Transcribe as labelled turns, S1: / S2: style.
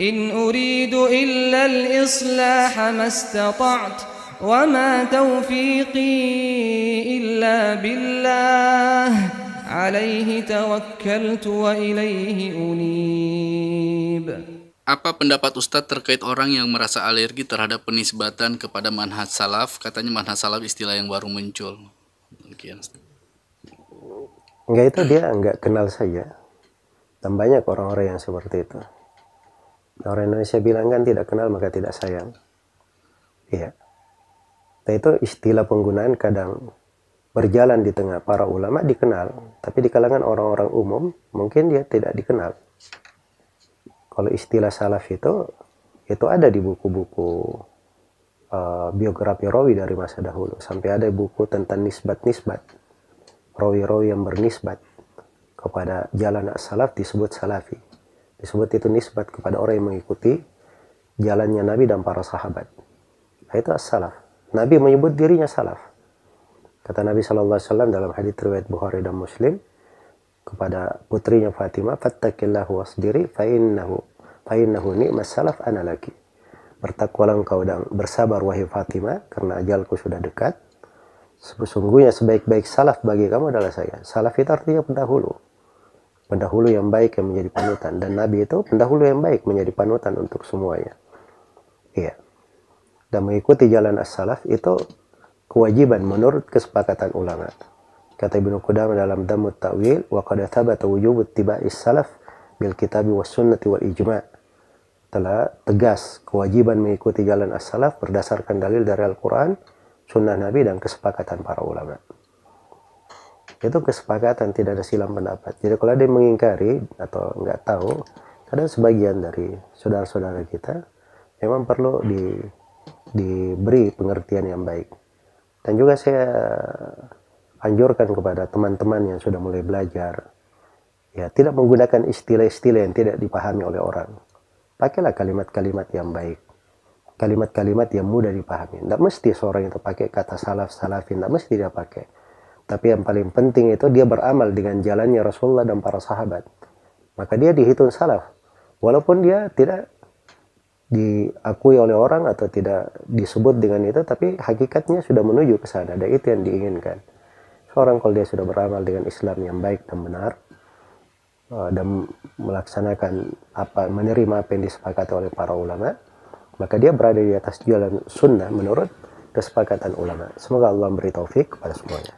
S1: إن أريد إلا الإصلاح ما استطعت وما توفيقي إلا بالله عليه توكلت وإليه أنيب Apa pendapat Ustadz terkait orang yang merasa alergi terhadap penisbatan kepada manhaj salaf? Katanya manhaj salaf istilah yang baru muncul. Enggak itu dia enggak kenal saja. Dan banyak orang-orang yang seperti itu. Orang Indonesia bilang kan tidak kenal maka tidak sayang. Iya. Nah itu istilah penggunaan kadang berjalan di tengah para ulama dikenal, tapi di kalangan orang-orang umum mungkin dia tidak dikenal. Kalau istilah salaf itu itu ada di buku-buku uh, biografi rawi dari masa dahulu sampai ada buku tentang nisbat-nisbat rawi-rawi yang bernisbat kepada jalan salaf disebut salafi Disebut itu nisbat kepada orang yang mengikuti jalannya Nabi dan para sahabat. Nah, itu as-salaf. Nabi menyebut dirinya salaf. Kata Nabi Shallallahu Alaihi Wasallam dalam hadits riwayat Bukhari dan Muslim kepada putrinya Fatimah, "Fattakillahu wasdiri, fa innahu fa innahu ni'mas ana laki." Bertakwalah engkau dan bersabar wahai Fatimah karena ajalku sudah dekat. Sesungguhnya sebaik-baik salaf bagi kamu adalah saya. Salaf itu artinya pendahulu pendahulu yang baik yang menjadi panutan dan nabi itu pendahulu yang baik menjadi panutan untuk semuanya iya dan mengikuti jalan as-salaf itu kewajiban menurut kesepakatan ulama kata Ibnu Qudam dalam Damut Ta'wil wa qad thabata wujub ittiba'is salaf bil kitabi was sunnati wal ijma' telah tegas kewajiban mengikuti jalan as-salaf berdasarkan dalil dari Al-Qur'an, sunnah Nabi dan kesepakatan para ulama itu kesepakatan tidak ada silam pendapat jadi kalau ada yang mengingkari atau nggak tahu kadang sebagian dari saudara-saudara kita memang perlu di diberi pengertian yang baik dan juga saya anjurkan kepada teman-teman yang sudah mulai belajar ya tidak menggunakan istilah-istilah yang tidak dipahami oleh orang pakailah kalimat-kalimat yang baik kalimat-kalimat yang mudah dipahami tidak mesti seorang itu pakai kata salaf salafin tidak mesti dia pakai tapi yang paling penting itu dia beramal dengan jalannya Rasulullah dan para sahabat. Maka dia dihitung salaf. Walaupun dia tidak diakui oleh orang atau tidak disebut dengan itu, tapi hakikatnya sudah menuju ke sana. Ada itu yang diinginkan. Seorang kalau dia sudah beramal dengan Islam yang baik dan benar, eh, dan melaksanakan apa menerima apa yang disepakati oleh para ulama, maka dia berada di atas jalan sunnah menurut kesepakatan ulama. Semoga Allah beri taufik kepada semuanya.